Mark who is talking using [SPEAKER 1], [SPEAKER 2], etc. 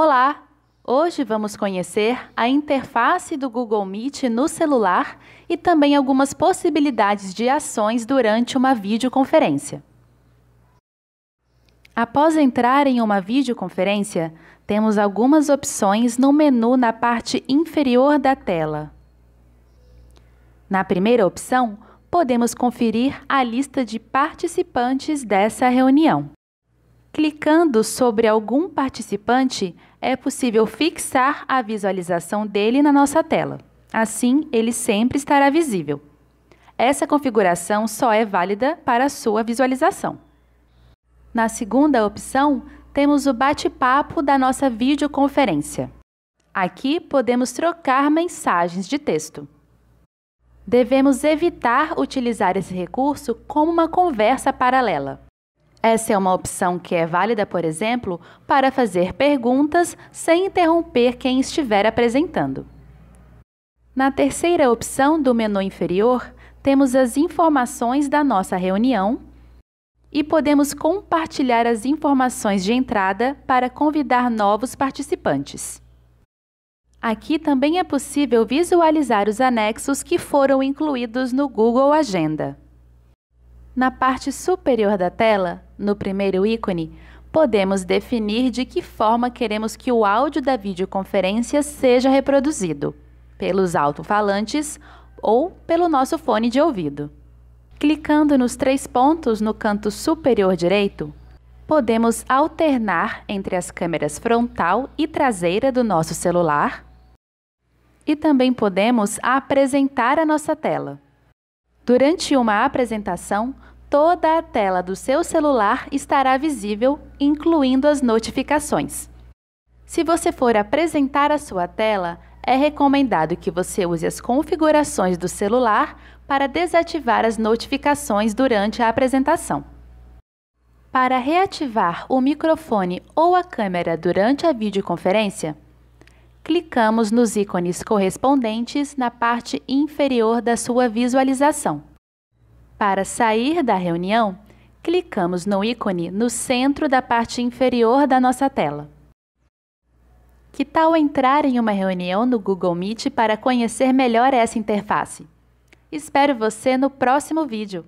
[SPEAKER 1] Olá! Hoje vamos conhecer a interface do Google Meet no celular e também algumas possibilidades de ações durante uma videoconferência. Após entrar em uma videoconferência, temos algumas opções no menu na parte inferior da tela. Na primeira opção, podemos conferir a lista de participantes dessa reunião. Clicando sobre algum participante, é possível fixar a visualização dele na nossa tela. Assim, ele sempre estará visível. Essa configuração só é válida para a sua visualização. Na segunda opção, temos o bate-papo da nossa videoconferência. Aqui podemos trocar mensagens de texto. Devemos evitar utilizar esse recurso como uma conversa paralela. Essa é uma opção que é válida, por exemplo, para fazer perguntas sem interromper quem estiver apresentando. Na terceira opção do menu inferior, temos as informações da nossa reunião e podemos compartilhar as informações de entrada para convidar novos participantes. Aqui também é possível visualizar os anexos que foram incluídos no Google Agenda. Na parte superior da tela, no primeiro ícone, podemos definir de que forma queremos que o áudio da videoconferência seja reproduzido: pelos alto-falantes ou pelo nosso fone de ouvido. Clicando nos três pontos no canto superior direito, podemos alternar entre as câmeras frontal e traseira do nosso celular e também podemos apresentar a nossa tela. Durante uma apresentação, toda a tela do seu celular estará visível, incluindo as notificações. Se você for apresentar a sua tela, é recomendado que você use as configurações do celular para desativar as notificações durante a apresentação. Para reativar o microfone ou a câmera durante a videoconferência, clicamos nos ícones correspondentes na parte inferior da sua visualização. Para sair da reunião, clicamos no ícone no centro da parte inferior da nossa tela. Que tal entrar em uma reunião no Google Meet para conhecer melhor essa interface? Espero você no próximo vídeo!